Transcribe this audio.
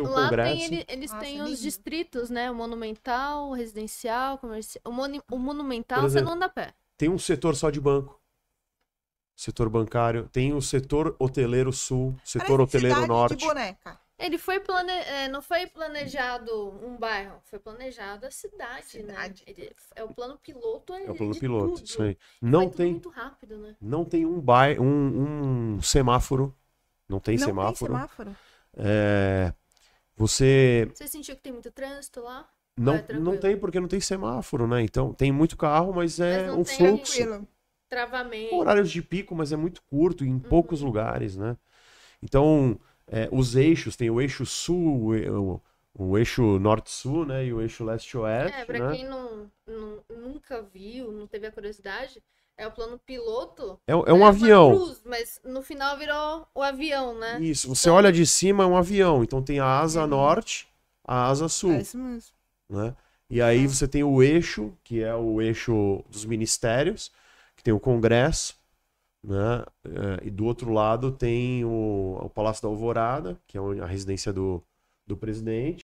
o é, lá Congresso. Tem, eles Nossa, têm é os lindo. distritos, né? O monumental, o residencial, comercial. O, moni, o monumental exemplo, você não anda a pé. Tem um setor só de banco. Setor bancário. Tem o setor hoteleiro sul, setor hoteleiro norte. De boneca. Ele foi plane... É, não foi planejado um bairro, foi planejado a cidade, né? cidade. né? é o plano piloto. É, é o plano piloto, tudo. isso aí. Não tem muito rápido, né? Não tem um bairro, um, um semáforo. Não tem não semáforo. Tem semáforo. É, você. Você sentiu que tem muito trânsito lá? Não, é não tem, porque não tem semáforo, né? Então, tem muito carro, mas é mas um tem, fluxo. Tranquilo. Travamento. Horários de pico, mas é muito curto em uhum. poucos lugares, né? Então, é, os eixos, tem o eixo sul, o, o eixo norte-sul, né? E o eixo leste-oeste. É, pra né? quem não nunca viu, não teve a curiosidade, é o plano piloto. É, é né, um avião. Cruz, mas no final virou o avião, né? Isso. Você então... olha de cima, é um avião. Então tem a asa uhum. norte, a asa sul. É isso mesmo. Né? E aí uhum. você tem o eixo, que é o eixo dos ministérios, que tem o Congresso, né? É, e do outro lado tem o, o Palácio da Alvorada, que é a residência do, do presidente.